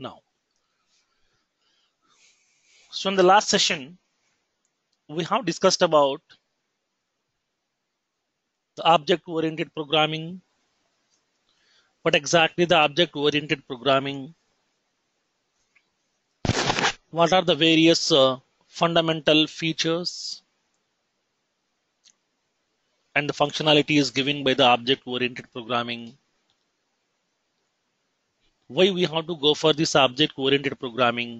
now. So in the last session, we have discussed about the object-oriented programming, what exactly the object-oriented programming, what are the various uh, fundamental features and the functionality is given by the object-oriented programming why we have to go for this object oriented programming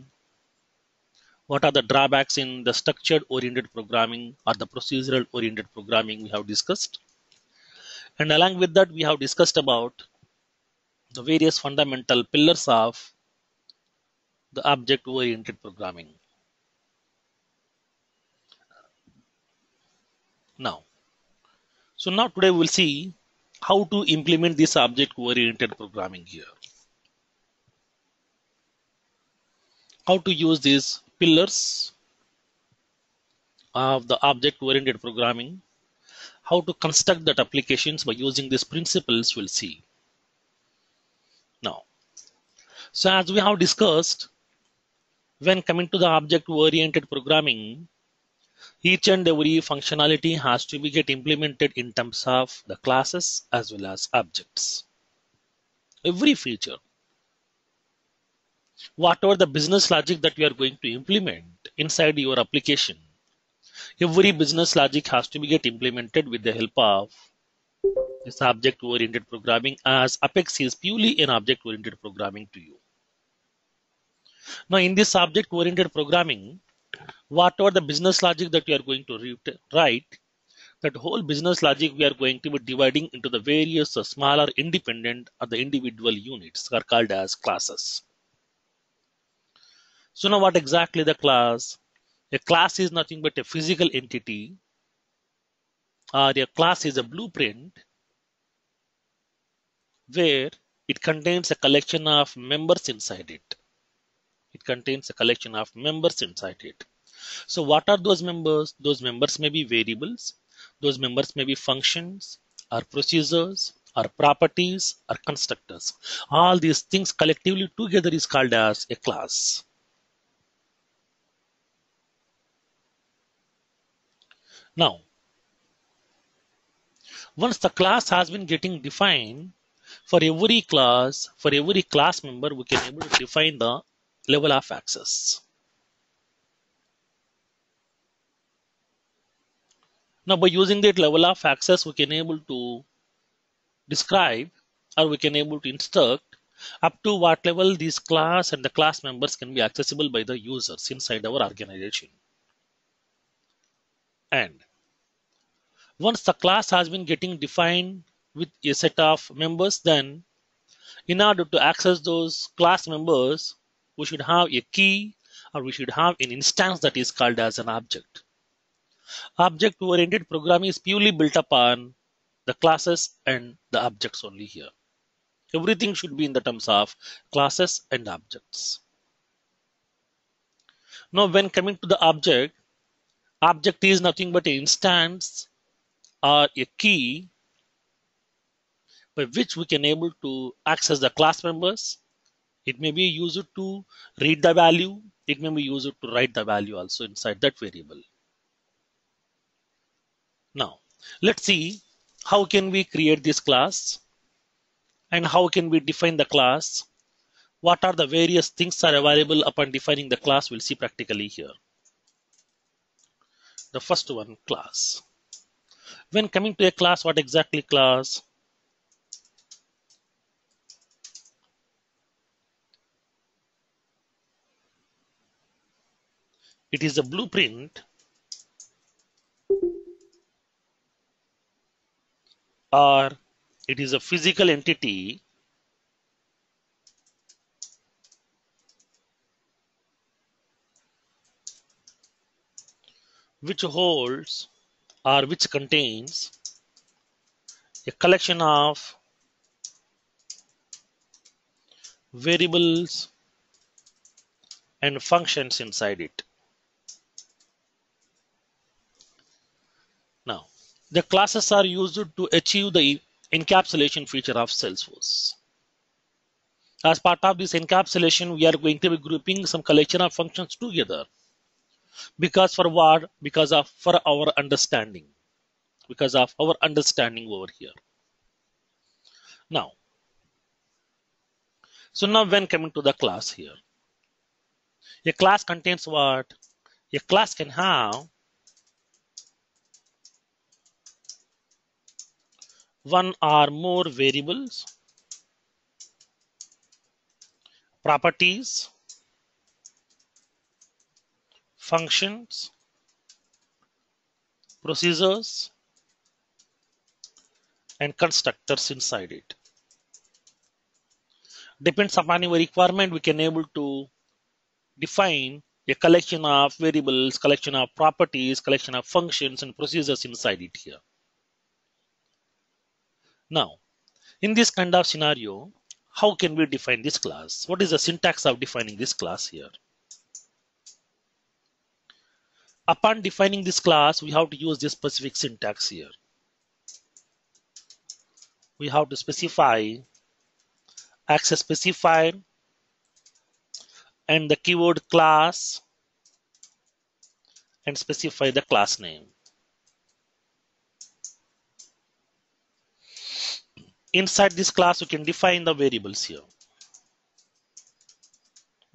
what are the drawbacks in the structured oriented programming or the procedural oriented programming we have discussed and along with that we have discussed about the various fundamental pillars of the object oriented programming now so now today we will see how to implement this object oriented programming here how to use these pillars of the object oriented programming how to construct that applications by using these principles we'll see now so as we have discussed when coming to the object oriented programming each and every functionality has to be get implemented in terms of the classes as well as objects every feature whatever the business logic that you are going to implement inside your application every business logic has to be get implemented with the help of this object oriented programming as apex is purely an object oriented programming to you now in this object oriented programming whatever the business logic that you are going to write that whole business logic we are going to be dividing into the various uh, smaller independent or the individual units are called as classes so now what exactly the class? A class is nothing but a physical entity or uh, a class is a blueprint where it contains a collection of members inside it. It contains a collection of members inside it. So what are those members? Those members may be variables. Those members may be functions or procedures or properties or constructors. All these things collectively together is called as a class. Now, once the class has been getting defined, for every class, for every class member, we can able to define the level of access. Now by using that level of access, we can able to describe or we can able to instruct up to what level this class and the class members can be accessible by the users inside our organization and. Once the class has been getting defined with a set of members, then in order to access those class members, we should have a key or we should have an instance that is called as an object. Object-oriented programming is purely built upon the classes and the objects only here. Everything should be in the terms of classes and objects. Now when coming to the object, Object is nothing but an instance or a key by which we can able to access the class members. It may be used to read the value. It may be used to write the value also inside that variable. Now, let's see how can we create this class and how can we define the class. What are the various things are available upon defining the class we'll see practically here the first one class when coming to a class what exactly class it is a blueprint or it is a physical entity which holds or which contains a collection of variables and functions inside it. Now, the classes are used to achieve the encapsulation feature of Salesforce. As part of this encapsulation, we are going to be grouping some collection of functions together. Because for what? Because of for our understanding. Because of our understanding over here. Now, so now when coming to the class here, a class contains what? A class can have one or more variables, properties, functions, procedures, and constructors inside it. Depends upon your requirement, we can able to define a collection of variables, collection of properties, collection of functions and procedures inside it here. Now, in this kind of scenario, how can we define this class? What is the syntax of defining this class here? upon defining this class, we have to use this specific syntax here. We have to specify access specifier and the keyword class and specify the class name. Inside this class, we can define the variables here.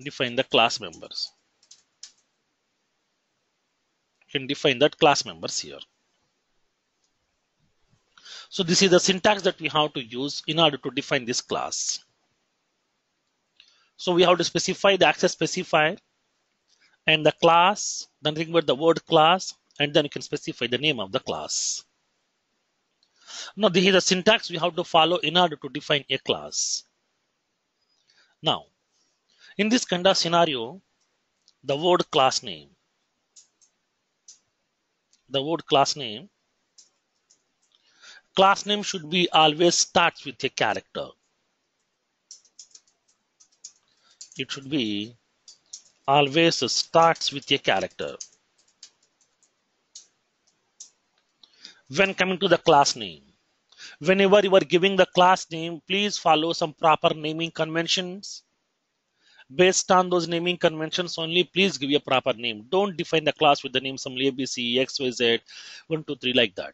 Define the class members can define that class members here. So this is the syntax that we have to use in order to define this class. So we have to specify the access specifier and the class, then think about the word class, and then you can specify the name of the class. Now this is the syntax we have to follow in order to define a class. Now, in this kind of scenario, the word class name the word class name, class name should be always starts with a character. It should be always starts with a character. When coming to the class name, whenever you are giving the class name, please follow some proper naming conventions based on those naming conventions only please give a proper name don't define the class with the name some abc xyz 1 2 3 like that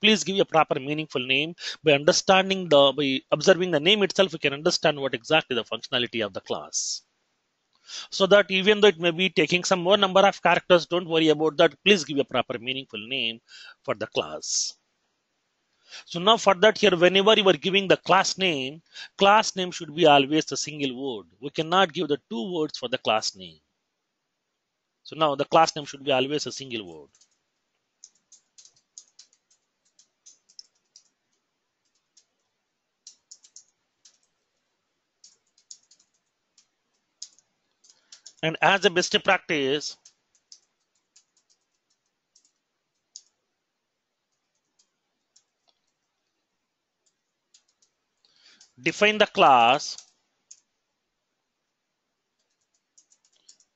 please give a proper meaningful name by understanding the by observing the name itself you can understand what exactly the functionality of the class so that even though it may be taking some more number of characters don't worry about that please give a proper meaningful name for the class so now for that here, whenever you are giving the class name, class name should be always the single word. We cannot give the two words for the class name. So now the class name should be always a single word. And as a best practice, define the class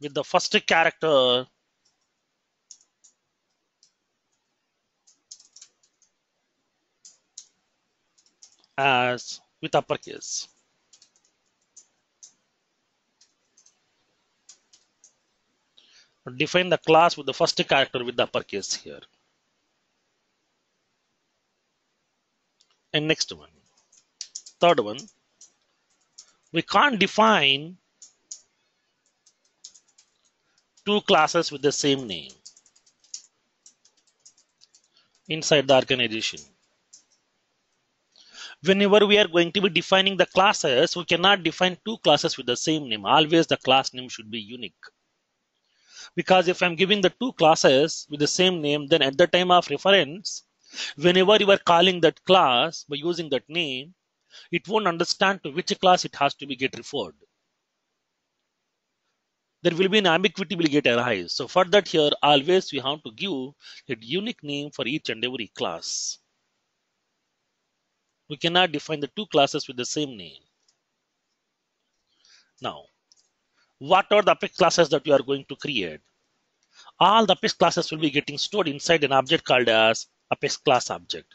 with the first character as with uppercase. Define the class with the first character with the uppercase here. And next one third one. We can't define two classes with the same name inside the organization. Whenever we are going to be defining the classes, we cannot define two classes with the same name. Always the class name should be unique. Because if I'm giving the two classes with the same name, then at the time of reference, whenever you are calling that class by using that name, it won't understand to which class it has to be get referred. There will be an ambiguity will get arise. So for that here always we have to give a unique name for each and every class. We cannot define the two classes with the same name. Now, what are the Apex classes that you are going to create? All the Apex classes will be getting stored inside an object called as Apex class object.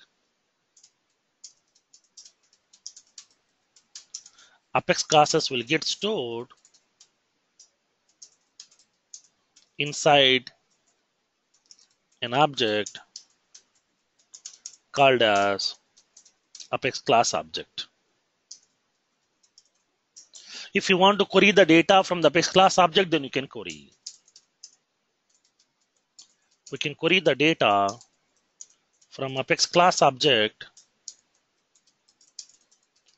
Apex classes will get stored inside an object called as apex class object. If you want to query the data from the apex class object, then you can query. We can query the data from apex class object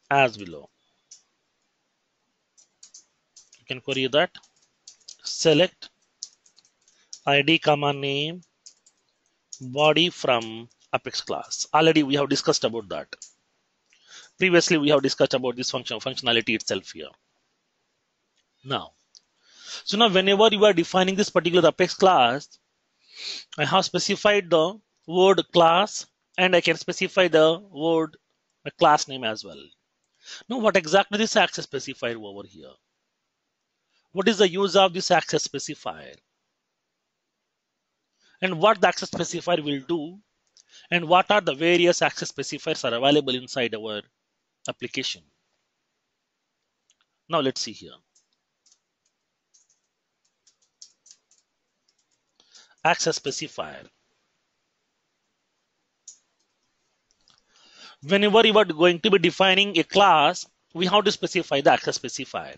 as below can query that select id comma name body from apex class already we have discussed about that previously we have discussed about this function functionality itself here now so now whenever you are defining this particular apex class i have specified the word class and i can specify the word class name as well now what exactly this access specifier over here what is the use of this access specifier and what the access specifier will do and what are the various access specifiers are available inside our application. Now let's see here. Access specifier. Whenever you are going to be defining a class, we have to specify the access specifier.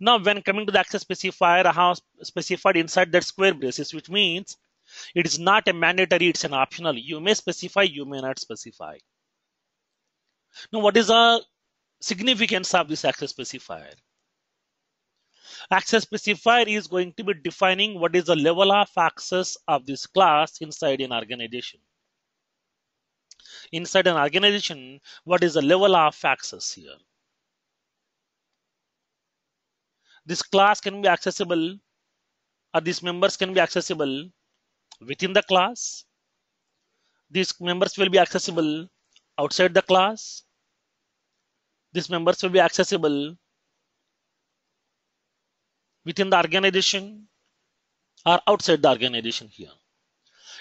Now, when coming to the access specifier, I have specified inside that square braces, which means it is not a mandatory, it's an optional. You may specify, you may not specify. Now, what is the significance of this access specifier? Access specifier is going to be defining what is the level of access of this class inside an organization. Inside an organization, what is the level of access here? this class can be accessible or these members can be accessible within the class. These members will be accessible outside the class. These members will be accessible within the organization or outside the organization here.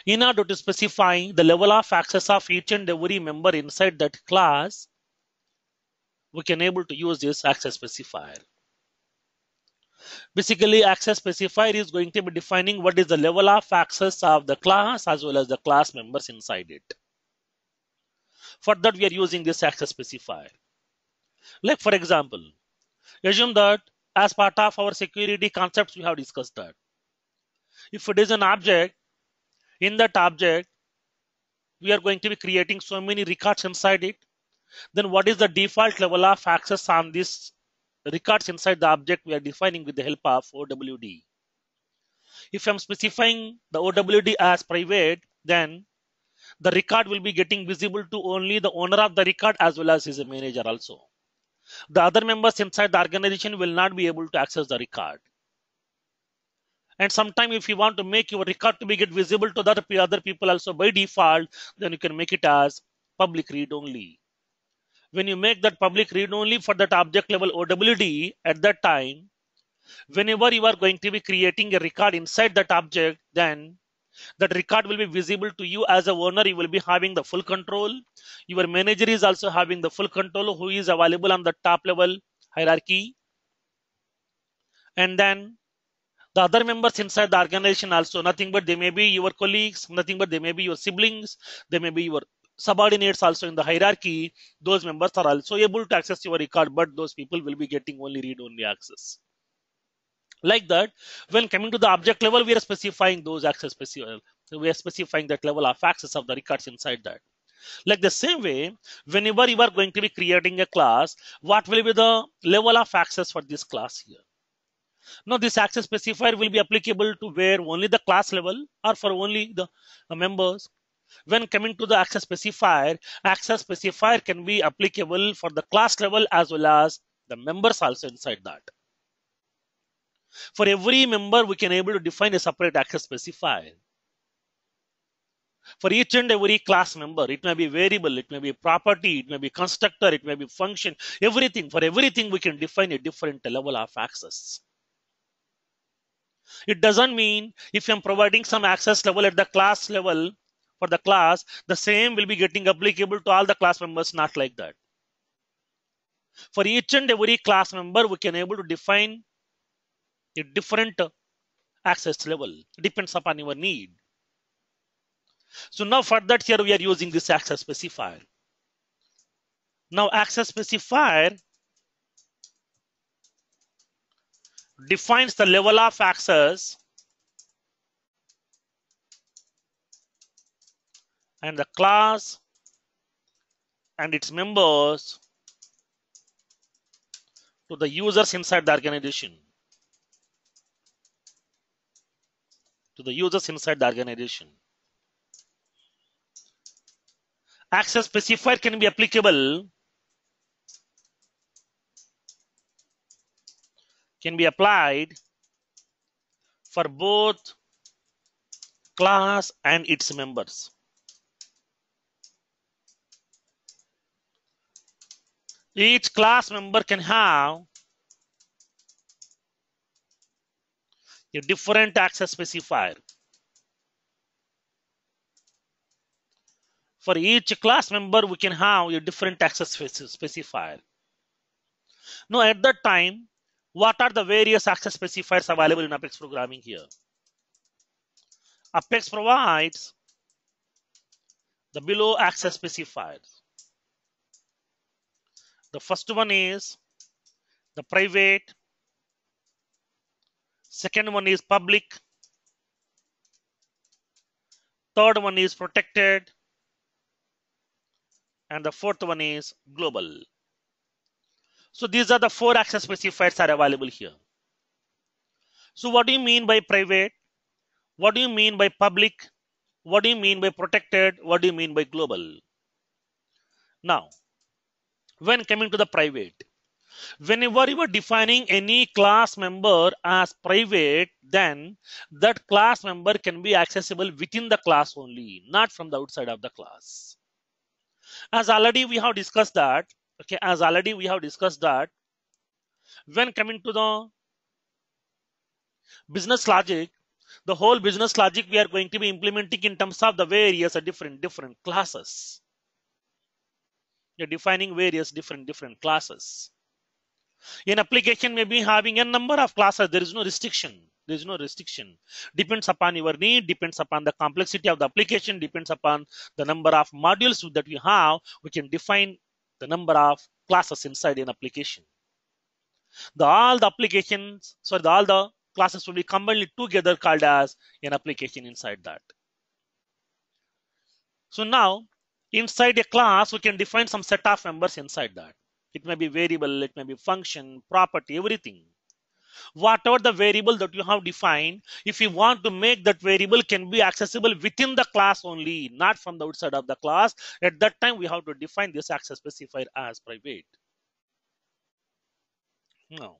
In order to specify the level of access of each and every member inside that class, we can able to use this access specifier. Basically, access specifier is going to be defining what is the level of access of the class as well as the class members inside it. For that, we are using this access specifier. Like for example, assume that as part of our security concepts, we have discussed that. If it is an object, in that object, we are going to be creating so many records inside it, then what is the default level of access on this the records inside the object we are defining with the help of OWD. If I'm specifying the OWD as private, then the record will be getting visible to only the owner of the record as well as his manager also. The other members inside the organization will not be able to access the record. And sometimes if you want to make your record to be get visible to other people also by default, then you can make it as public read only when you make that public read only for that object level OWD at that time, whenever you are going to be creating a record inside that object, then that record will be visible to you as a owner. You will be having the full control. Your manager is also having the full control who is available on the top level hierarchy. And then the other members inside the organization also nothing but they may be your colleagues nothing but they may be your siblings they may be your subordinates also in the hierarchy, those members are also able to access your record, but those people will be getting only read-only access. Like that, when coming to the object level, we are specifying those access specific. We are specifying that level of access of the records inside that. Like the same way, whenever you are going to be creating a class, what will be the level of access for this class here? Now this access specifier will be applicable to where only the class level or for only the members when coming to the access specifier, access specifier can be applicable for the class level as well as the members also inside that. For every member, we can able to define a separate access specifier. For each and every class member, it may be variable, it may be property, it may be constructor, it may be function, everything. For everything, we can define a different level of access. It doesn't mean if I'm providing some access level at the class level, for the class, the same will be getting applicable to all the class members, not like that. For each and every class member, we can able to define a different access level. Depends upon your need. So now for that here we are using this access specifier. Now access specifier defines the level of access and the class and its members to the users inside the organization. To the users inside the organization. Access specifier can be applicable can be applied for both class and its members. Each class member can have a different access specifier. For each class member, we can have a different access specifier. Now, at that time, what are the various access specifiers available in Apex programming here? Apex provides the below access specifiers. The first one is the private, second one is public, third one is protected, and the fourth one is global. So these are the four access specifiers are available here. So what do you mean by private? What do you mean by public? What do you mean by protected? What do you mean by global? Now, when coming to the private whenever you are defining any class member as private then that class member can be accessible within the class only not from the outside of the class as already we have discussed that okay as already we have discussed that when coming to the business logic the whole business logic we are going to be implementing in terms of the various different different classes you're defining various different different classes. An application may be having a number of classes. There is no restriction. There is no restriction. Depends upon your need, depends upon the complexity of the application, depends upon the number of modules that you have. We can define the number of classes inside an application. The all the applications, so the, all the classes will be combined together called as an application inside that. So now Inside a class, we can define some set of members inside that. It may be variable, it may be function, property, everything. Whatever the variable that you have defined, if you want to make that variable can be accessible within the class only, not from the outside of the class, at that time we have to define this access specifier as private. Now,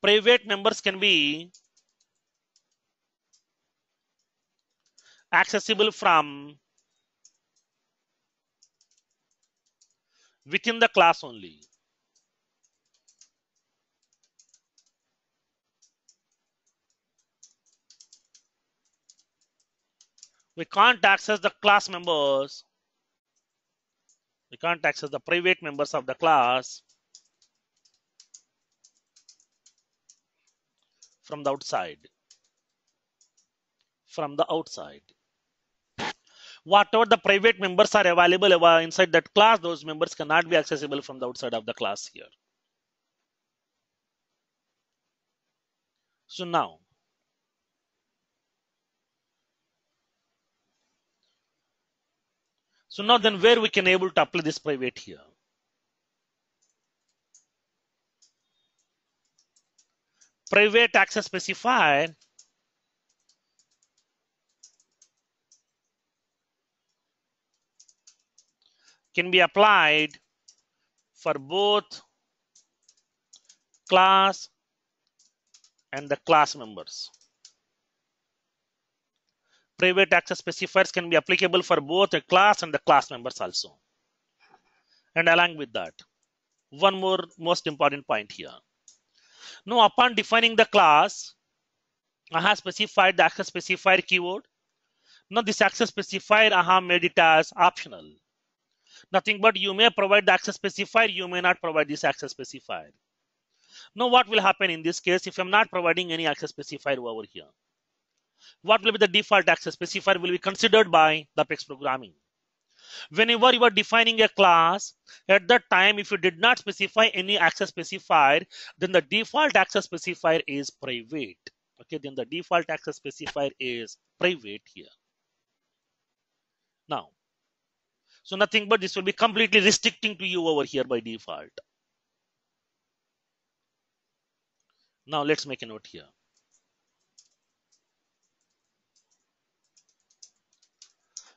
private members can be accessible from within the class only. We can't access the class members. We can't access the private members of the class from the outside. From the outside whatever the private members are available inside that class, those members cannot be accessible from the outside of the class here. So now, so now then where we can able to apply this private here. Private access specifier can be applied for both class and the class members. Private access specifiers can be applicable for both a class and the class members also. And along with that, one more most important point here. Now, upon defining the class, I have specified the access specifier keyword. Now, this access specifier I have made it as optional nothing but you may provide the access specifier, you may not provide this access specifier. Now what will happen in this case if I'm not providing any access specifier over here? What will be the default access specifier will be considered by the PEX programming. Whenever you are defining a class, at that time if you did not specify any access specifier, then the default access specifier is private. Okay, then the default access specifier is private here. Now, so nothing but this will be completely restricting to you over here by default. Now let's make a note here.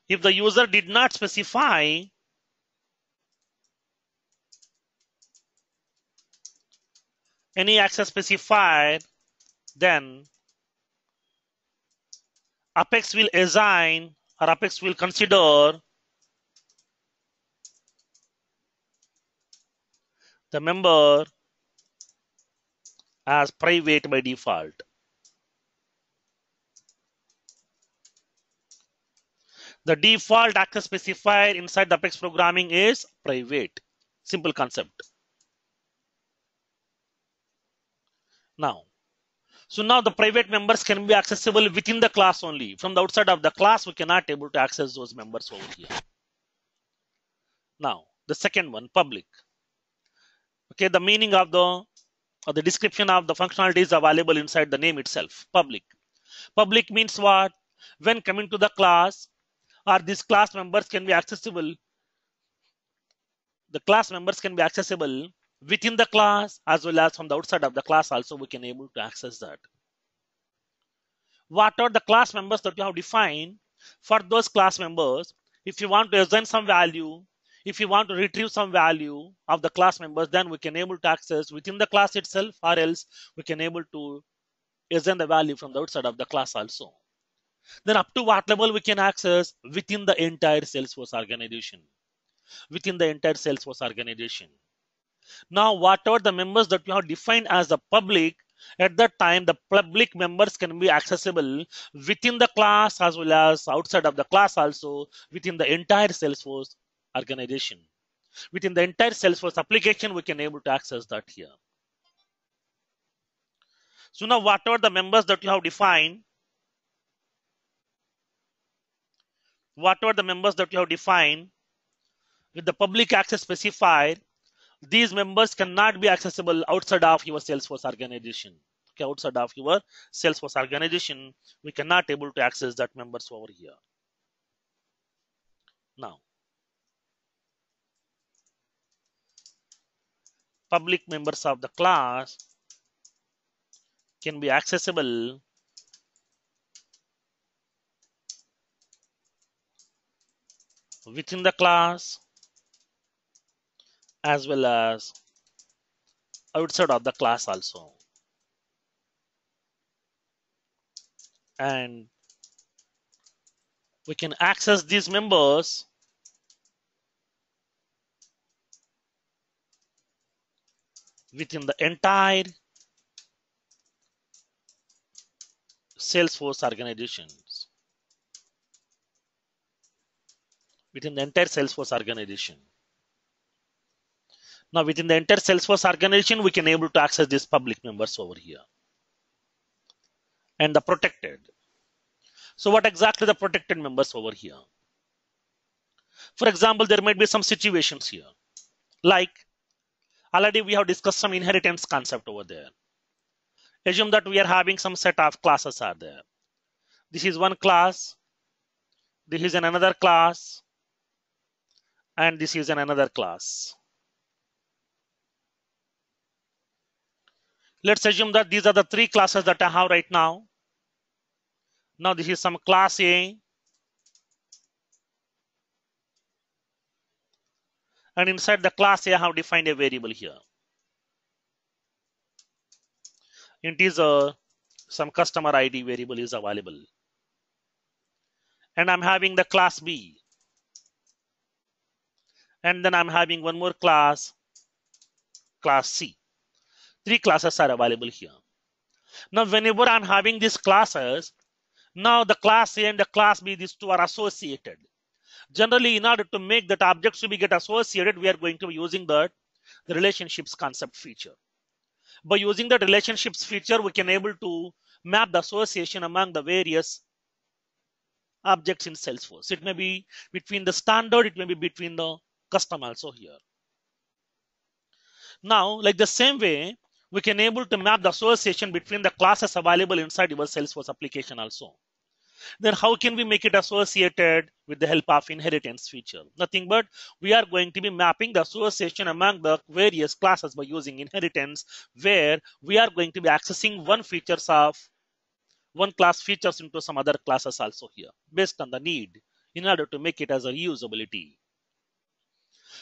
If the user did not specify any access specifier, then Apex will assign or Apex will consider the member as private by default. The default access specifier inside the Apex programming is private. Simple concept. Now, so now the private members can be accessible within the class only. From the outside of the class, we cannot able to access those members over here. Now, the second one, public okay the meaning of the or the description of the functionality is available inside the name itself public public means what when coming to the class or these class members can be accessible the class members can be accessible within the class as well as from the outside of the class also we can able to access that what are the class members that you have defined for those class members if you want to assign some value if you want to retrieve some value of the class members, then we can able to access within the class itself or else we can able to assign the value from the outside of the class also. Then up to what level we can access within the entire Salesforce organization. Within the entire Salesforce organization. Now whatever the members that we have defined as the public, at that time the public members can be accessible within the class as well as outside of the class also within the entire Salesforce organization. Within the entire Salesforce application, we can able to access that here. So now whatever the members that you have defined, whatever the members that you have defined with the public access specifier, these members cannot be accessible outside of your Salesforce organization. Okay, outside of your Salesforce organization, we cannot able to access that members over here. Now, public members of the class can be accessible within the class as well as outside of the class also and we can access these members within the entire Salesforce organizations. Within the entire Salesforce organization. Now within the entire Salesforce organization, we can able to access these public members over here. And the protected. So what exactly the protected members over here? For example, there might be some situations here. Like Already we have discussed some inheritance concept over there. Assume that we are having some set of classes are there. This is one class. This is another class. And this is another class. Let's assume that these are the three classes that I have right now. Now this is some class A And inside the class, I have defined a variable here. It is a some customer ID variable is available. And I'm having the class B. And then I'm having one more class, class C. Three classes are available here. Now, whenever I'm having these classes, now the class A and the class B, these two are associated. Generally, in order to make that objects to be get associated, we are going to be using the the relationships concept feature. By using that relationships feature, we can able to map the association among the various objects in Salesforce. It may be between the standard, it may be between the custom also here. Now, like the same way, we can able to map the association between the classes available inside your Salesforce application also then how can we make it associated with the help of inheritance feature? Nothing but we are going to be mapping the association among the various classes by using inheritance where we are going to be accessing one features of one class features into some other classes also here based on the need in order to make it as a reusability.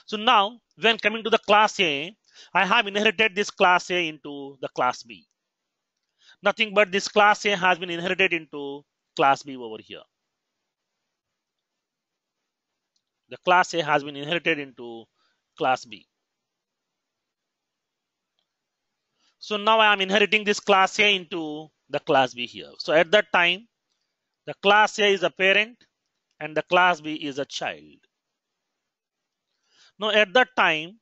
So now when coming to the class A, I have inherited this class A into the class B. Nothing but this class A has been inherited into class B over here. The class A has been inherited into class B. So now I am inheriting this class A into the class B here. So at that time, the class A is a parent and the class B is a child. Now at that time,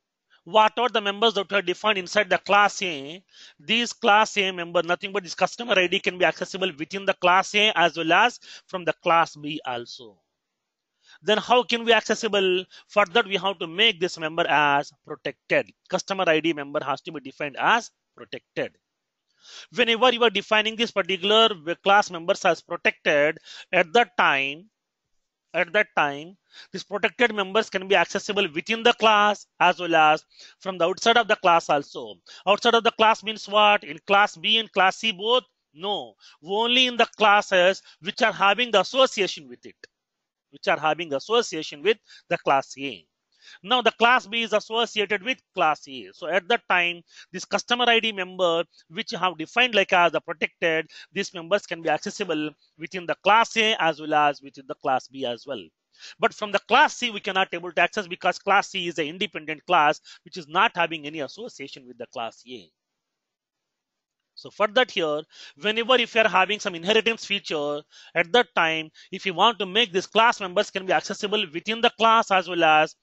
whatever the members that are defined inside the class A, these class A member, nothing but this customer ID can be accessible within the class A as well as from the class B also. Then how can we accessible? For that, we have to make this member as protected. Customer ID member has to be defined as protected. Whenever you are defining this particular class members as protected, at that time, at that time, these protected members can be accessible within the class as well as from the outside of the class also. Outside of the class means what? In class B and class C both? No. Only in the classes which are having the association with it. Which are having association with the class A. Now the class B is associated with class A. So at that time, this customer ID member, which you have defined like as the protected, these members can be accessible within the class A as well as within the class B as well. But from the class C, we cannot able to access because class C is an independent class, which is not having any association with the class A. So for that here, whenever if you are having some inheritance feature at that time, if you want to make these class members can be accessible within the class as well as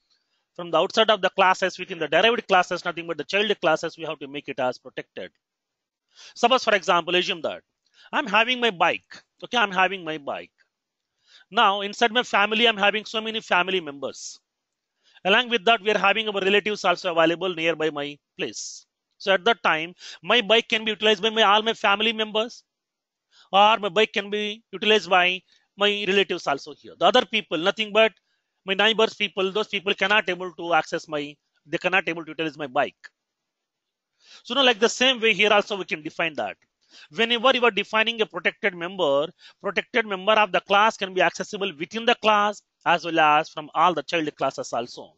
from the outside of the classes within the derived classes, nothing but the child classes, we have to make it as protected. Suppose for example, assume that I'm having my bike. Okay, I'm having my bike. Now inside my family, I'm having so many family members. Along with that, we are having our relatives also available nearby my place. So at that time, my bike can be utilized by my, all my family members or my bike can be utilized by my relatives also here. The other people, nothing but my neighbors people, those people cannot able to access my, they cannot able to utilize my bike. So now like the same way here also we can define that whenever you are defining a protected member, protected member of the class can be accessible within the class as well as from all the child classes also,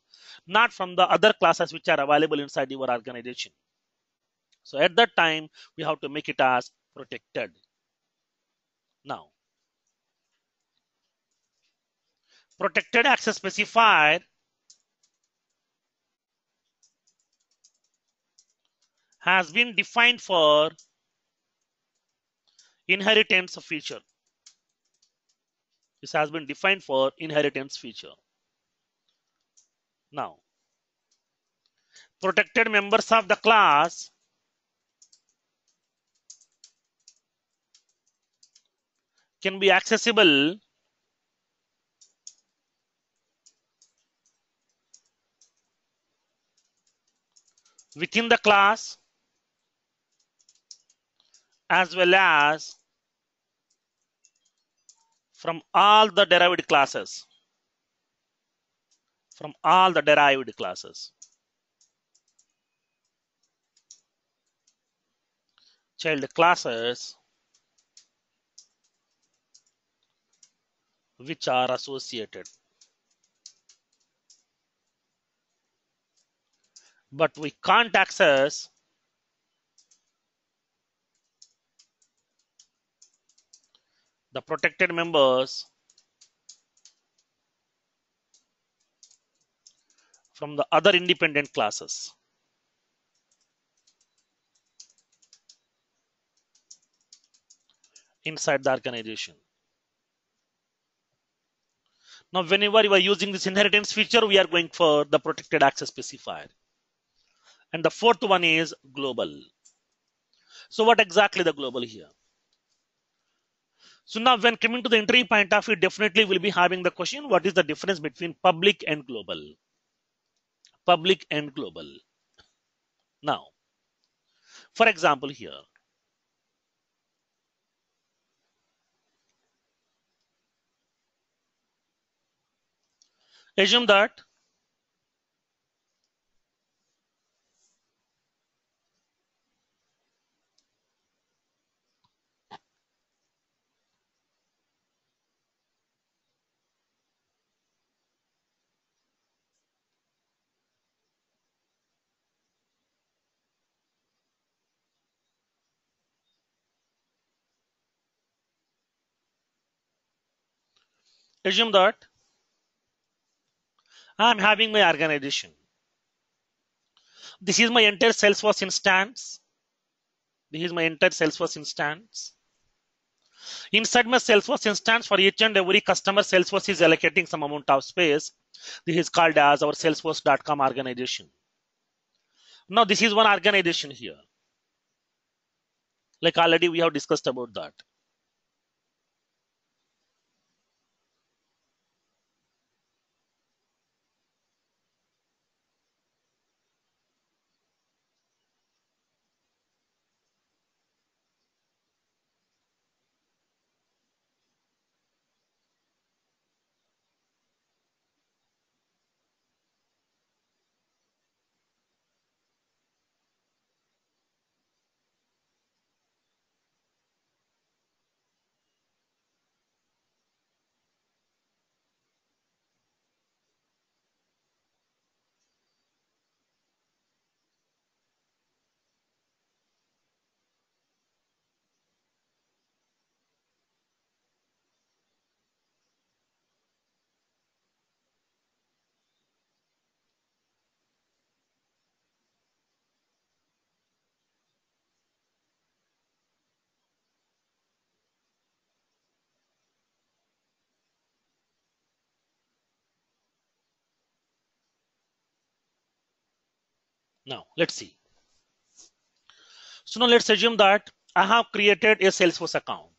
not from the other classes which are available inside your organization. So at that time, we have to make it as protected. Now, protected access specifier has been defined for inheritance feature. This has been defined for inheritance feature. Now, protected members of the class can be accessible within the class as well as from all the derived classes. From all the derived classes. Child classes which are associated. But we can't access The protected members from the other independent classes. inside the organization. Now, whenever you are using this inheritance feature, we are going for the protected access specifier. And the fourth one is global. So what exactly the global here? So now when coming to the entry point of it, definitely will be having the question, what is the difference between public and global? Public and global. Now, for example here, assume that Assume that I'm having my organization. This is my entire Salesforce instance. This is my entire Salesforce instance. Inside my Salesforce instance, for each and every customer, Salesforce is allocating some amount of space. This is called as our Salesforce.com organization. Now, this is one organization here. Like already we have discussed about that. Now let's see. So now let's assume that I have created a Salesforce account.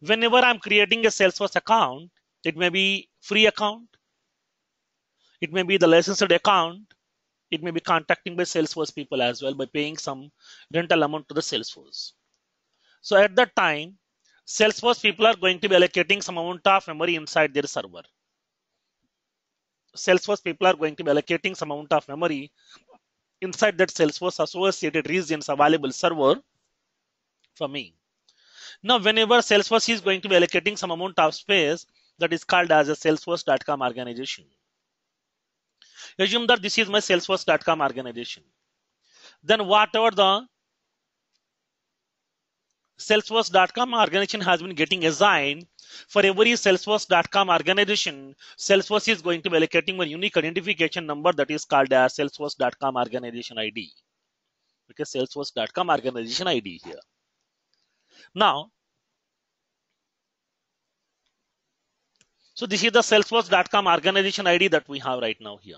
Whenever I'm creating a Salesforce account, it may be free account. It may be the licensed account. It may be contacting by Salesforce people as well by paying some rental amount to the Salesforce. So at that time, Salesforce people are going to be allocating some amount of memory inside their server. Salesforce people are going to be allocating some amount of memory inside that Salesforce associated regions available server for me. Now, whenever Salesforce is going to be allocating some amount of space, that is called as a Salesforce.com organization. Assume that this is my Salesforce.com organization. Then whatever the Salesforce.com organization has been getting assigned. For every Salesforce.com organization, Salesforce is going to be allocating a unique identification number that is called as Salesforce.com organization ID. Okay, Salesforce.com organization ID here. Now, so this is the Salesforce.com organization ID that we have right now here.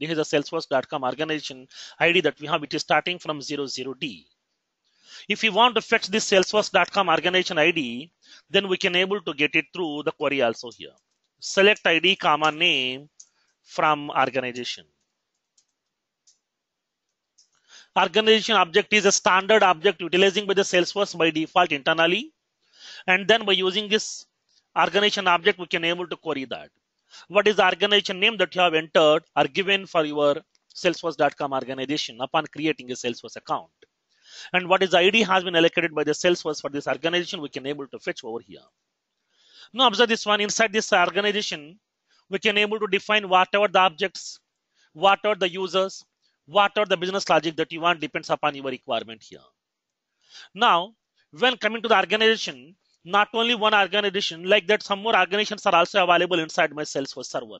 This is the Salesforce.com organization ID that we have. It is starting from 00D. If we want to fetch this salesforce.com organization ID, then we can able to get it through the query also here. Select ID comma name from organization. Organization object is a standard object utilizing by the Salesforce by default internally. And then by using this organization object, we can able to query that. What is the organization name that you have entered or given for your salesforce.com organization upon creating a Salesforce account and what is ID has been allocated by the Salesforce for this organization, we can able to fetch over here. Now observe this one, inside this organization, we can able to define whatever the objects, what are the users, what are the business logic that you want depends upon your requirement here. Now, when coming to the organization, not only one organization, like that some more organizations are also available inside my Salesforce server.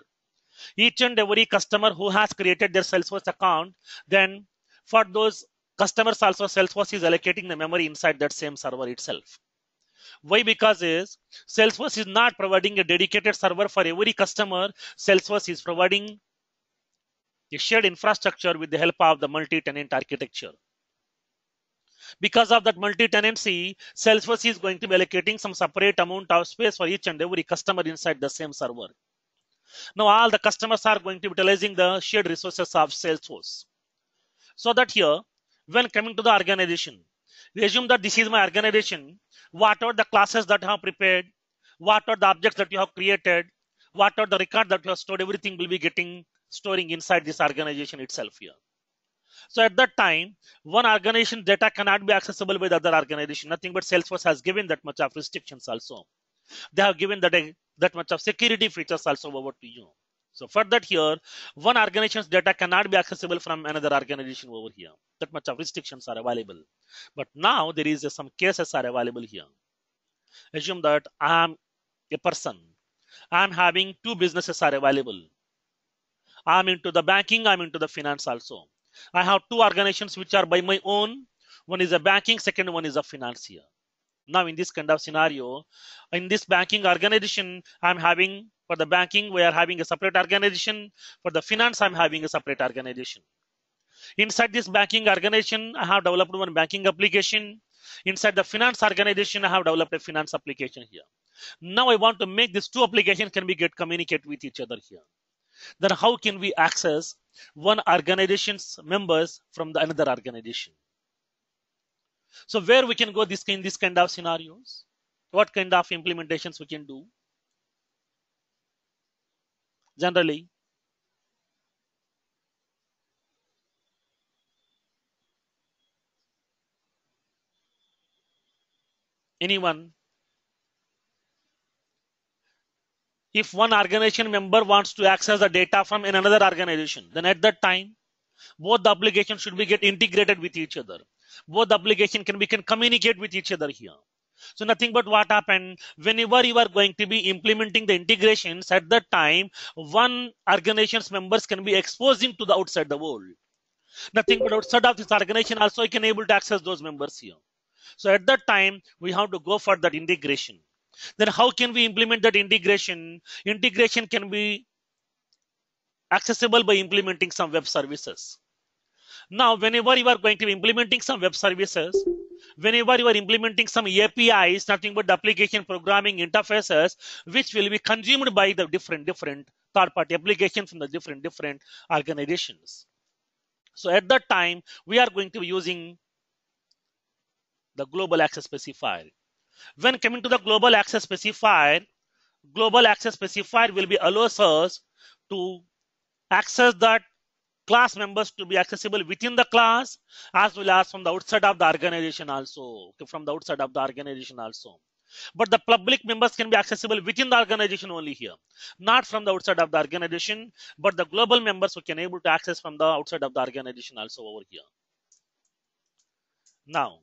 Each and every customer who has created their Salesforce account, then for those customers also Salesforce is allocating the memory inside that same server itself. Why? Because is Salesforce is not providing a dedicated server for every customer. Salesforce is providing a shared infrastructure with the help of the multi-tenant architecture. Because of that multi-tenancy, Salesforce is going to be allocating some separate amount of space for each and every customer inside the same server. Now all the customers are going to be utilizing the shared resources of Salesforce. So that here, when coming to the organization. We assume that this is my organization. What are the classes that I have prepared? What are the objects that you have created? What are the records that you have stored? Everything will be getting storing inside this organization itself here. So at that time, one organization data cannot be accessible by the other organization. Nothing but Salesforce has given that much of restrictions also. They have given that, that much of security features also over to you. So for that here, one organization's data cannot be accessible from another organization over here. That much of restrictions are available. But now there is a, some cases are available here. Assume that I am a person. I am having two businesses are available. I am into the banking, I am into the finance also. I have two organizations which are by my own. One is a banking, second one is a finance here. Now in this kind of scenario, in this banking organization, I'm having for the banking, we are having a separate organization. For the finance, I'm having a separate organization. Inside this banking organization, I have developed one banking application. Inside the finance organization, I have developed a finance application here. Now I want to make these two applications can be get communicate with each other here. Then how can we access one organization's members from the another organization? So where we can go this in this kind of scenarios? What kind of implementations we can do? Generally, anyone if one organization member wants to access the data from another organization then at that time both the applications should be get integrated with each other both the application can we can communicate with each other here so nothing but what happened whenever you are going to be implementing the integrations at that time one organization's members can be exposing to the outside the world nothing but outside of this organization also you can able to access those members here so at that time we have to go for that integration then how can we implement that integration integration can be accessible by implementing some web services now, whenever you are going to be implementing some web services, whenever you are implementing some APIs, nothing but application programming interfaces, which will be consumed by the different, different third-party applications from the different, different organizations. So at that time, we are going to be using the global access specifier. When coming to the global access specifier, global access specifier will be allows us to access that class members to be accessible within the class as well as from the outside of the organization also from the outside of the organization also but the public members can be accessible within the organization only here not from the outside of the organization but the global members who can able to access from the outside of the organization also over here now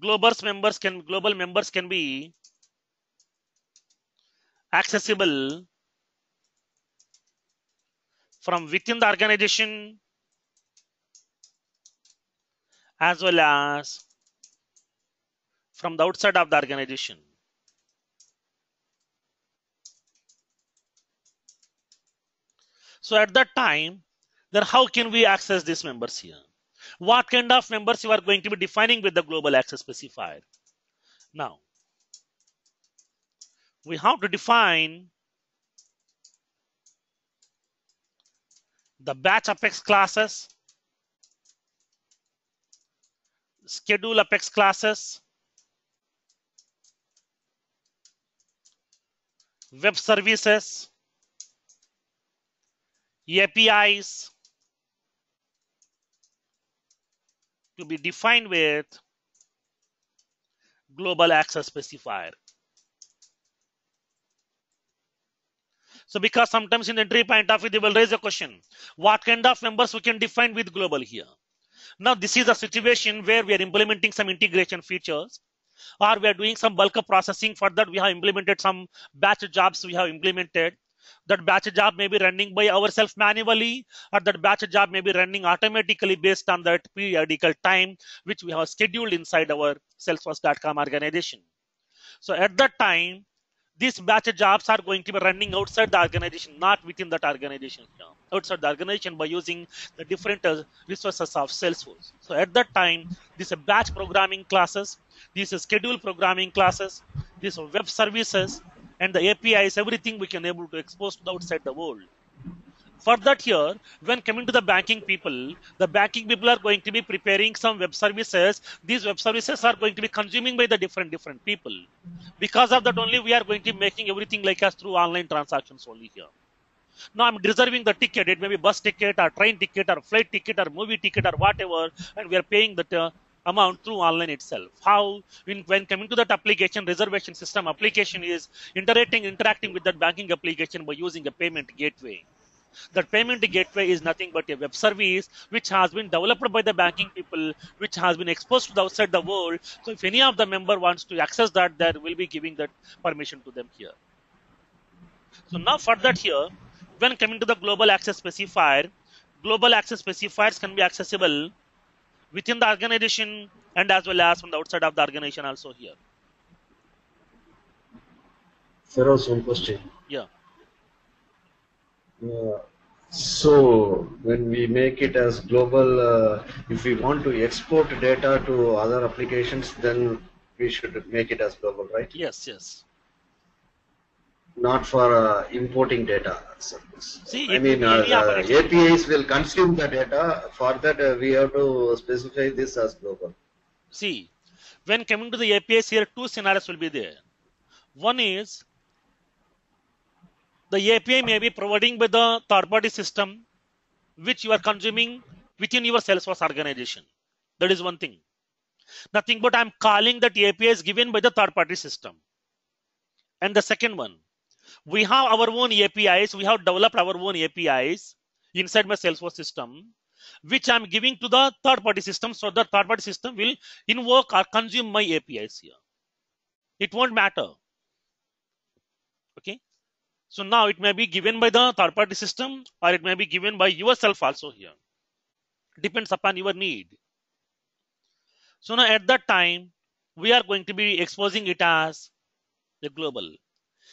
global members can global members can be accessible from within the organization as well as from the outside of the organization. So at that time, then how can we access these members here? What kind of members you are going to be defining with the global access specifier? Now, we have to define the batch apex classes, schedule apex classes, web services, APIs to be defined with global access specifier. So because sometimes in entry point of it, they will raise a question. What kind of numbers we can define with global here? Now this is a situation where we are implementing some integration features or we are doing some bulk processing for that. We have implemented some batch jobs we have implemented. That batch job may be running by ourselves manually or that batch job may be running automatically based on that periodical time which we have scheduled inside our Salesforce.com organization. So at that time, these batch jobs are going to be running outside the organization, not within that organization, outside the organization by using the different uh, resources of Salesforce. So at that time, these batch programming classes, these schedule programming classes, these web services, and the APIs, everything we can able to expose to the outside the world. For that here, when coming to the banking people, the banking people are going to be preparing some web services. These web services are going to be consuming by the different different people. Because of that only, we are going to be making everything like us through online transactions only here. Now I'm reserving the ticket. It may be bus ticket or train ticket or flight ticket or movie ticket or whatever, and we are paying that uh, amount through online itself. How, in, when coming to that application, reservation system application is interacting, interacting with that banking application by using a payment gateway. That payment gateway is nothing but a web service which has been developed by the banking people, which has been exposed to the outside the world. So if any of the member wants to access that, there will be giving that permission to them here. So now for that here, when coming to the global access specifier, global access specifiers can be accessible within the organization and as well as from the outside of the organization also here. Feroz, one question. Yeah so when we make it as global, uh, if we want to export data to other applications, then we should make it as global, right? Yes, yes. Not for uh, importing data. See, I mean, APIs uh, uh, will consume the data. For that, uh, we have to specify this as global. See, when coming to the APIs here, two scenarios will be there. One is the API may be provided by the third-party system which you are consuming within your Salesforce organization. That is one thing. Nothing but I'm calling that API is given by the third-party system. And the second one, we have our own APIs. We have developed our own APIs inside my Salesforce system, which I'm giving to the third-party system. So the third-party system will invoke or consume my APIs here. It won't matter. So now it may be given by the third party system or it may be given by yourself also here. Depends upon your need. So now at that time, we are going to be exposing it as the global.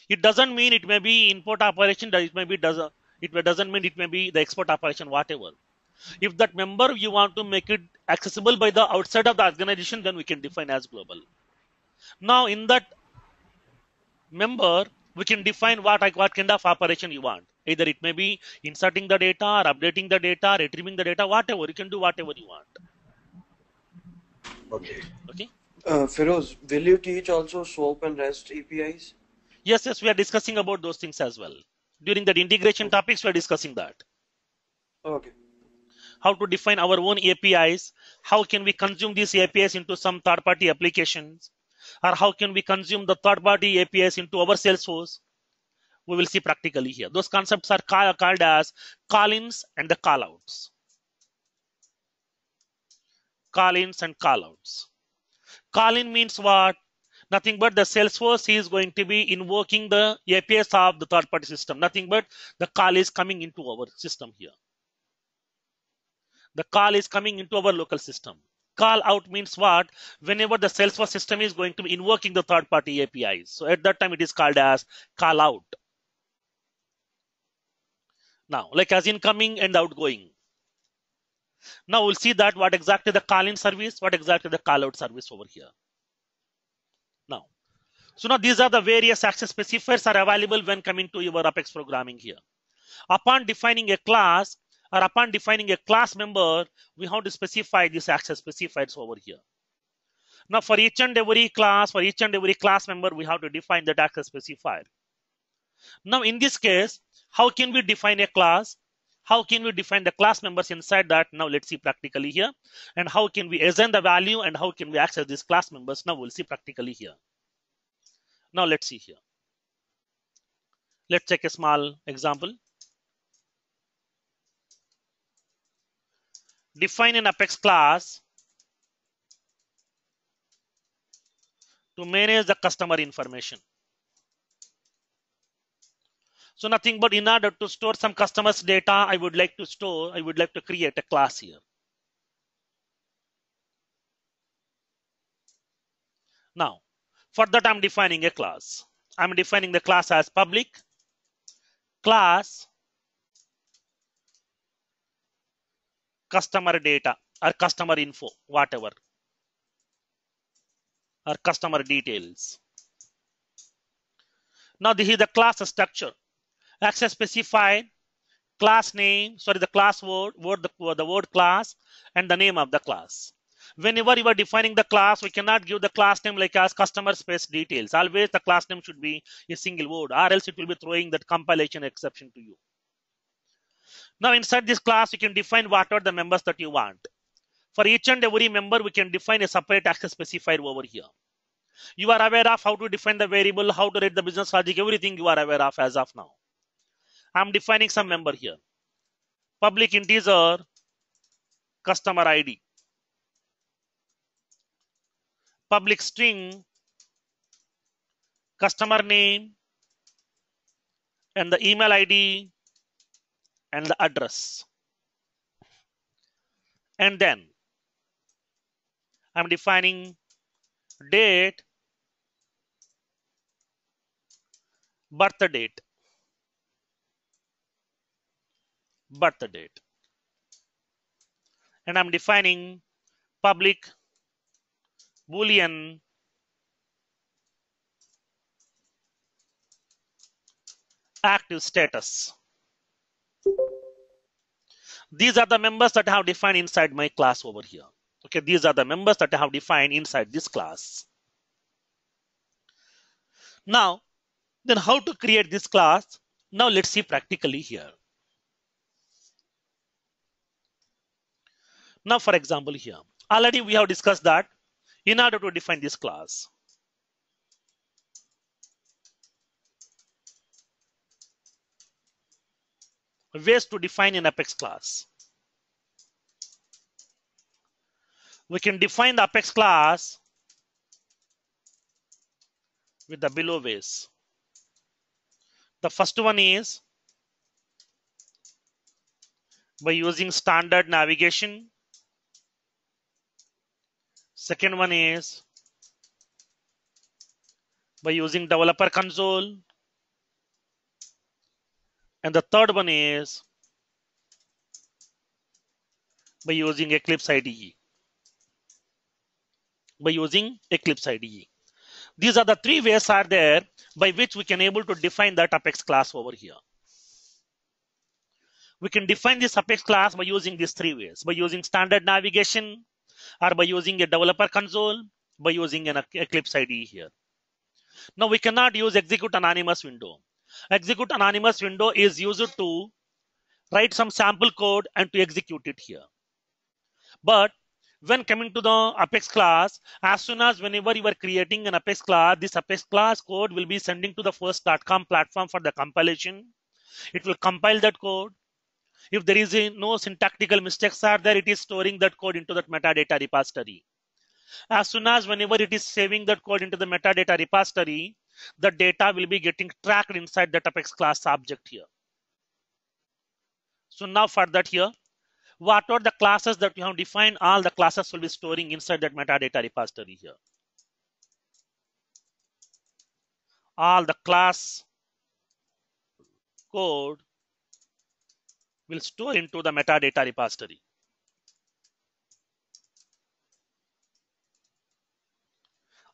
It doesn't mean it may be import operation, it may be does it doesn't mean it may be the export operation, whatever. If that member you want to make it accessible by the outside of the organization, then we can define as global. Now in that member, we can define what, like, what kind of operation you want. Either it may be inserting the data or updating the data, retrieving the data, whatever. You can do whatever you want. Okay. Okay. Uh, Feroz, will you teach also SOAP and REST APIs? Yes, yes, we are discussing about those things as well. During that integration topics, we are discussing that. Okay. How to define our own APIs, how can we consume these APIs into some third-party applications, or how can we consume the third party APIs into our Salesforce? We will see practically here. Those concepts are called as call-ins and the call-outs. Call-ins and call-outs. Call-in means what? Nothing but the Salesforce is going to be invoking the APIs of the third-party system. Nothing but the call is coming into our system here. The call is coming into our local system call out means what? Whenever the Salesforce system is going to be invoking the third party APIs. So at that time, it is called as call out. Now, like as incoming and outgoing. Now we'll see that what exactly the call in service, what exactly the call out service over here. Now, so now these are the various access specifiers are available when coming to your Apex programming here. Upon defining a class, or upon defining a class member, we have to specify this access specifiers over here. Now for each and every class, for each and every class member, we have to define that access specifier. Now in this case, how can we define a class? How can we define the class members inside that? Now let's see practically here. And how can we assign the value and how can we access these class members? Now we'll see practically here. Now let's see here. Let's take a small example. define an apex class to manage the customer information. So nothing but in order to store some customers data, I would like to store, I would like to create a class here. Now, for that I'm defining a class. I'm defining the class as public class customer data or customer info, whatever, or customer details. Now this is the class structure. Access specified class name, sorry, the class word, word the, the word class and the name of the class. Whenever you are defining the class, we cannot give the class name like as customer space details. Always the class name should be a single word or else it will be throwing that compilation exception to you. Now inside this class, you can define what are the members that you want. For each and every member, we can define a separate access specifier over here. You are aware of how to define the variable, how to read the business logic, everything you are aware of as of now. I'm defining some member here. Public integer customer ID. Public string customer name and the email ID and the address. And then I'm defining date, birth date, birth date. And I'm defining public boolean active status. These are the members that I have defined inside my class over here. Okay, these are the members that I have defined inside this class. Now, then how to create this class? Now let's see practically here. Now, for example, here already we have discussed that in order to define this class, ways to define an apex class. We can define the apex class with the below ways. The first one is by using standard navigation. Second one is by using developer console. And the third one is by using Eclipse IDE. By using Eclipse IDE. These are the three ways are there by which we can able to define that apex class over here. We can define this apex class by using these three ways, by using standard navigation or by using a developer console, by using an Eclipse IDE here. Now we cannot use execute anonymous window Execute anonymous window is used to write some sample code and to execute it here. But when coming to the apex class as soon as whenever you are creating an apex class this apex class code will be sending to the first.com platform for the compilation it will compile that code if there is a, no syntactical mistakes are there it is storing that code into that metadata repository as soon as whenever it is saving that code into the metadata repository the data will be getting tracked inside that apex class object here. So now for that here, what are the classes that you have defined? All the classes will be storing inside that metadata repository here. All the class code will store into the metadata repository.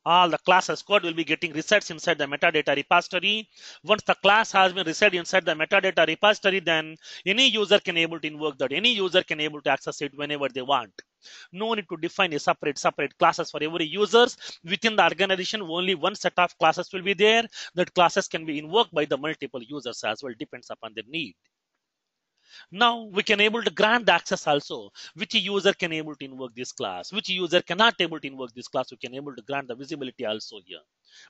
all the classes code will be getting resets inside the metadata repository. Once the class has been reset inside the metadata repository, then any user can able to invoke that. Any user can able to access it whenever they want. No need to define a separate separate classes for every users. Within the organization, only one set of classes will be there. That classes can be invoked by the multiple users as well, depends upon their need. Now we can able to grant access also, which user can able to invoke this class, which user cannot able to invoke this class, we can able to grant the visibility also here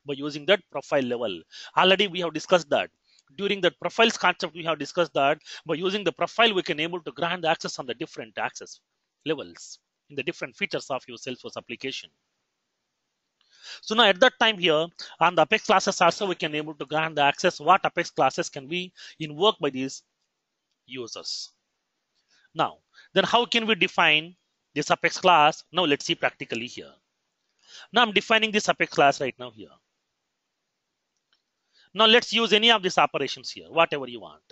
by using that profile level. Already we have discussed that during the profiles concept we have discussed that by using the profile we can able to grant access on the different access levels in the different features of your Salesforce application. So now at that time here on the Apex classes also we can able to grant the access what Apex classes can be invoked by these users. Now, then how can we define the suffix class? Now let's see practically here. Now I'm defining the suffix class right now here. Now let's use any of these operations here, whatever you want.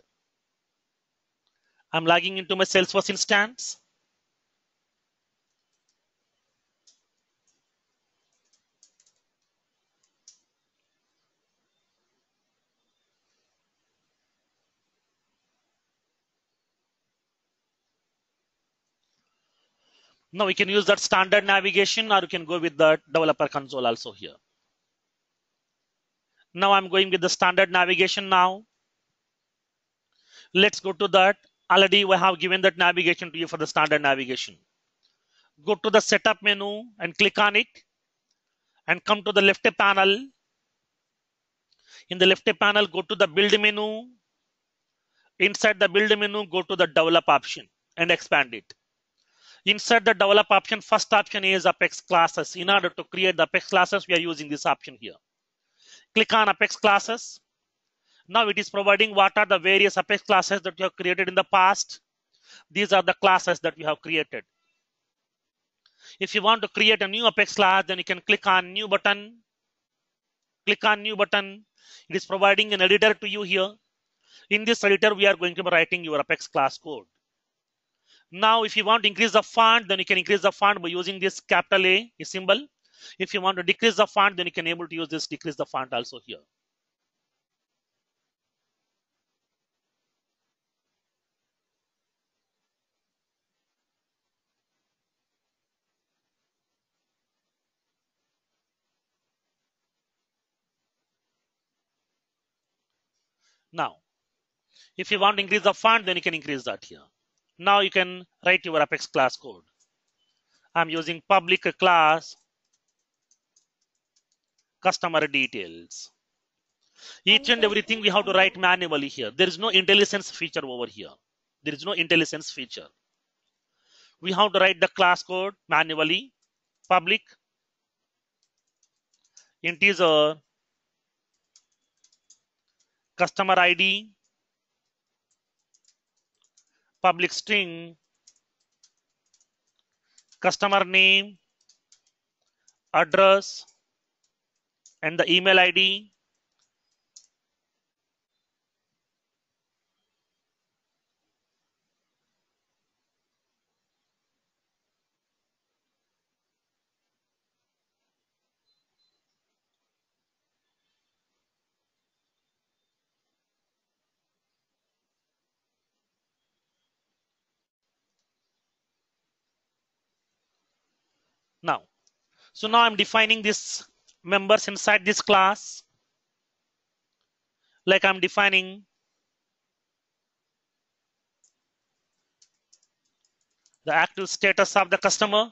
I'm logging into my Salesforce instance. Now we can use that standard navigation or you can go with the developer console also here. Now I'm going with the standard navigation now. Let's go to that. Already we have given that navigation to you for the standard navigation. Go to the setup menu and click on it and come to the left panel. In the left panel, go to the build menu. Inside the build menu, go to the develop option and expand it. Insert the develop option. First option is Apex classes. In order to create the Apex classes, we are using this option here. Click on Apex classes. Now it is providing what are the various Apex classes that you have created in the past. These are the classes that we have created. If you want to create a new Apex class, then you can click on new button. Click on new button. It is providing an editor to you here. In this editor, we are going to be writing your Apex class code. Now, if you want to increase the font, then you can increase the font by using this capital A symbol. If you want to decrease the font, then you can able to use this decrease the font also here. Now, if you want to increase the font, then you can increase that here. Now you can write your Apex class code. I'm using public class customer details. Each and everything we have to write manually here. There is no intelligence feature over here. There is no intelligence feature. We have to write the class code manually, public, integer, customer ID, public string customer name address and the email id So now I'm defining these members inside this class. Like I'm defining the active status of the customer,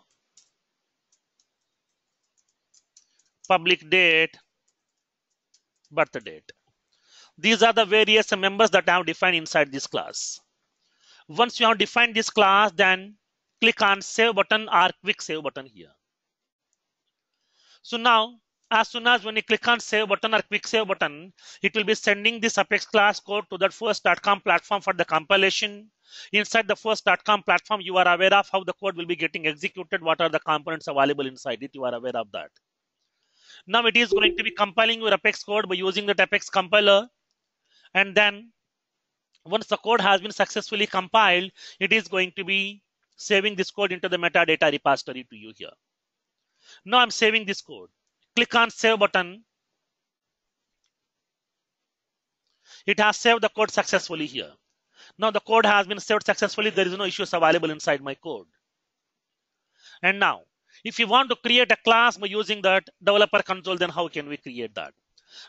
public date, birth date. These are the various members that I have defined inside this class. Once you have defined this class, then click on save button or quick save button here. So now, as soon as when you click on save button or quick save button, it will be sending this Apex class code to that first.com platform for the compilation. Inside the first.com platform, you are aware of how the code will be getting executed, what are the components available inside it, you are aware of that. Now it is going to be compiling your Apex code by using the Apex compiler. And then once the code has been successfully compiled, it is going to be saving this code into the metadata repository to you here. Now I'm saving this code. Click on save button. It has saved the code successfully here. Now the code has been saved successfully. There is no issues available inside my code. And now, if you want to create a class by using that developer console, then how can we create that?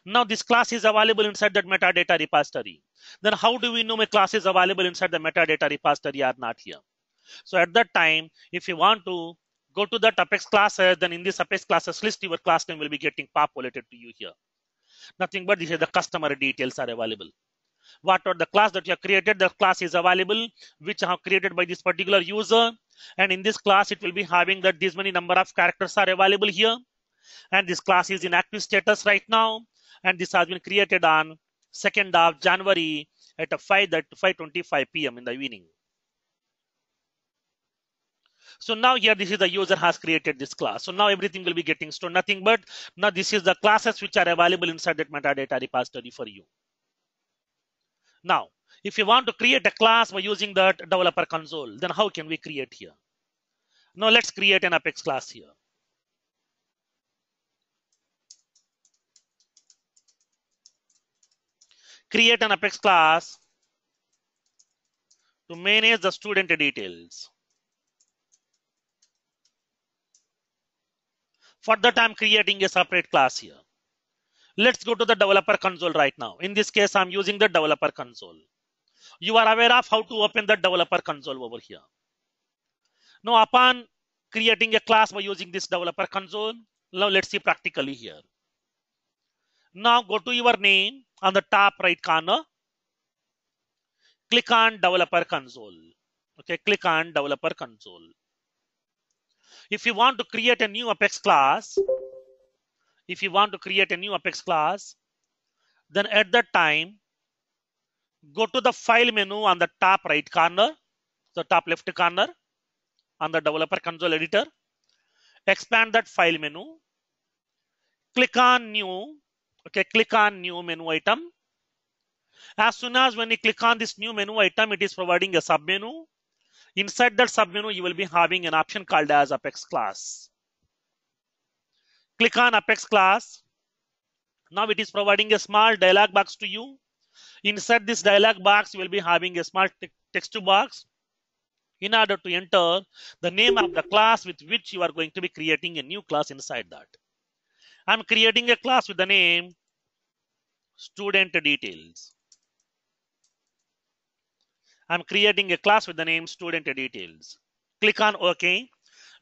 Now this class is available inside that metadata repository. Then how do we know my class is available inside the metadata repository or not here? So at that time, if you want to go to that apex classes uh, then in this apex classes list your class name will be getting populated to you here nothing but this is the customer details are available what are the class that you have created the class is available which are created by this particular user and in this class it will be having that this many number of characters are available here and this class is in active status right now and this has been created on 2nd of January at 5 that 5:25 p.m. in the evening so now here this is the user has created this class. So now everything will be getting stored. Nothing but now this is the classes which are available inside that metadata repository for you. Now, if you want to create a class by using that developer console, then how can we create here? Now let's create an Apex class here. Create an Apex class to manage the student details. For that, I'm creating a separate class here. Let's go to the developer console right now. In this case, I'm using the developer console. You are aware of how to open the developer console over here. Now, upon creating a class by using this developer console, now let's see practically here. Now go to your name on the top right corner. Click on developer console. Okay, click on developer console. If you want to create a new Apex class, if you want to create a new Apex class, then at that time, go to the file menu on the top right corner, the top left corner on the developer console editor, expand that file menu, click on new, okay, click on new menu item. As soon as when you click on this new menu item, it is providing a sub menu Inside that submenu, you will be having an option called as Apex class. Click on Apex class. Now it is providing a small dialog box to you. Inside this dialog box, you will be having a small text box in order to enter the name of the class with which you are going to be creating a new class inside that. I'm creating a class with the name student details. I'm creating a class with the name student details. Click on OK.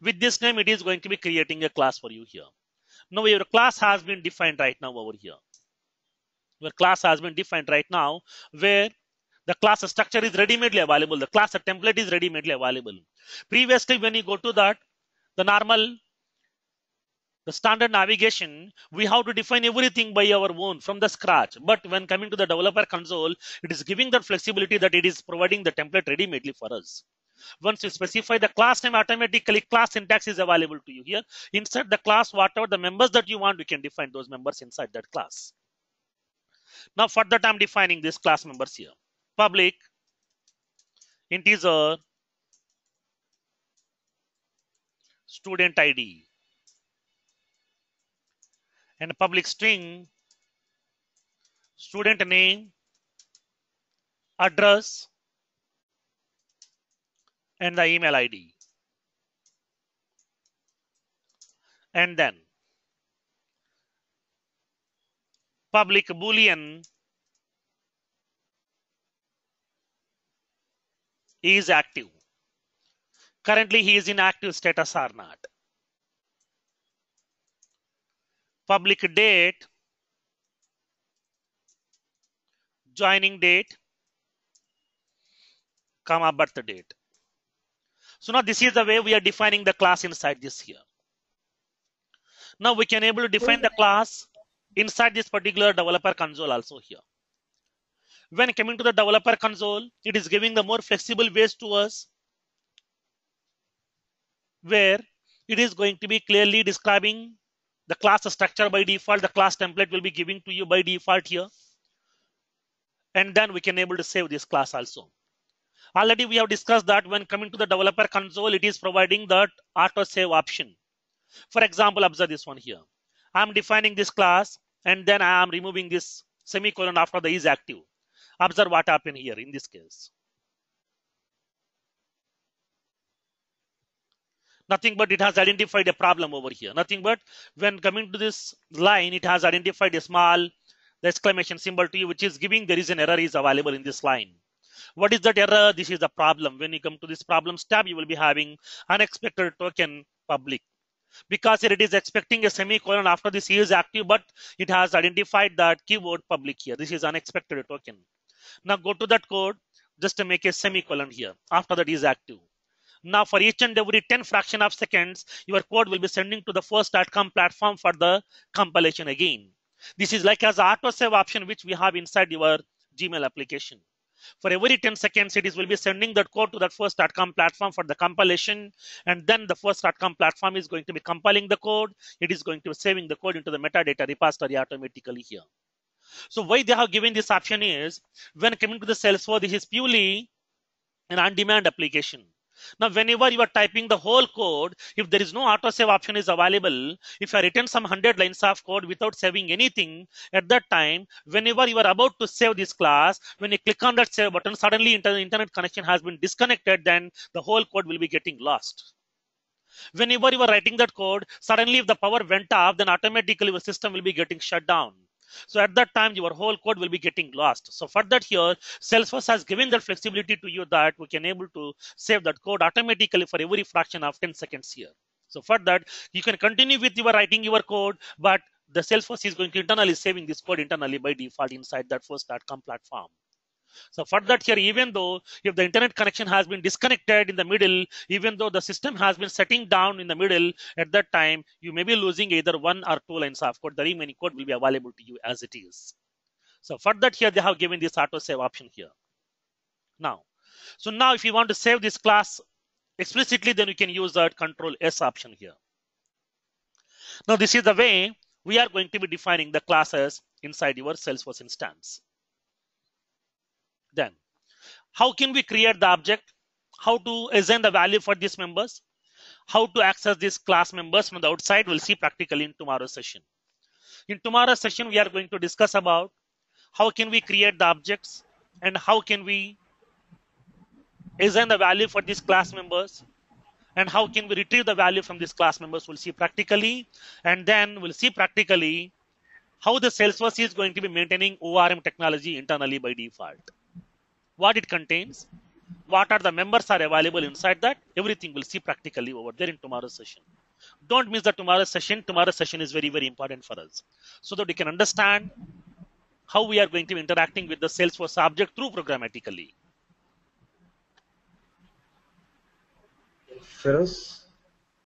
With this name, it is going to be creating a class for you here. Now your class has been defined right now over here. Your class has been defined right now where the class structure is ready-madely available. The class template is ready-madely available. Previously, when you go to that, the normal the standard navigation, we have to define everything by our own from the scratch. But when coming to the developer console, it is giving that flexibility that it is providing the template ready made for us. Once you specify the class name, automatically class syntax is available to you here. Inside the class, whatever the members that you want, you can define those members inside that class. Now for that, I'm defining these class members here. Public, integer, student ID and public string student name, address, and the email ID. And then public boolean is active. Currently he is in active status or not. public date joining date comma birth date so now this is the way we are defining the class inside this here now we can able to define the class inside this particular developer console also here when coming to the developer console it is giving the more flexible ways to us where it is going to be clearly describing the class structure by default, the class template will be giving to you by default here. And then we can able to save this class also. Already we have discussed that when coming to the developer console, it is providing that auto save option. For example, observe this one here. I'm defining this class and then I am removing this semicolon after the is active. Observe what happened here in this case. Nothing but it has identified a problem over here. Nothing but when coming to this line, it has identified a small the exclamation symbol to you, which is giving there is an error is available in this line. What is that error? This is the problem. When you come to this problems tab, you will be having unexpected token public because it is expecting a semicolon after this is active, but it has identified that keyword public here. This is unexpected token. Now go to that code just to make a semicolon here after that is active. Now for each and every 10 fraction of seconds, your code will be sending to the first.com platform for the compilation again. This is like as autosave option which we have inside your Gmail application. For every 10 seconds, it is will be sending that code to that first.com platform for the compilation. And then the first.com platform is going to be compiling the code. It is going to be saving the code into the metadata repository automatically here. So why they have given this option is when coming to the Salesforce, this is purely an on-demand application. Now, whenever you are typing the whole code, if there is no auto save option is available, if you have written some 100 lines of code without saving anything, at that time, whenever you are about to save this class, when you click on that save button, suddenly inter internet connection has been disconnected, then the whole code will be getting lost. Whenever you are writing that code, suddenly if the power went off, then automatically the system will be getting shut down. So at that time, your whole code will be getting lost. So for that here, Salesforce has given that flexibility to you that we can able to save that code automatically for every fraction of 10 seconds here. So for that, you can continue with your writing your code, but the Salesforce is going to internally saving this code internally by default inside that first.com platform. So for that here, even though if the internet connection has been disconnected in the middle, even though the system has been setting down in the middle at that time, you may be losing either one or two lines of code. The remaining code will be available to you as it is. So for that here, they have given this auto save option here. Now, so now if you want to save this class explicitly, then you can use that control S option here. Now this is the way we are going to be defining the classes inside your Salesforce instance then how can we create the object how to assign the value for these members how to access these class members from the outside we'll see practically in tomorrow's session in tomorrow's session we are going to discuss about how can we create the objects and how can we assign the value for these class members and how can we retrieve the value from these class members we'll see practically and then we'll see practically how the Salesforce is going to be maintaining ORM technology internally by default what it contains, what are the members are available inside that, everything we'll see practically over there in tomorrow's session. Don't miss the tomorrow's session. Tomorrow's session is very, very important for us so that we can understand how we are going to be interacting with the Salesforce object through programmatically. Feroz,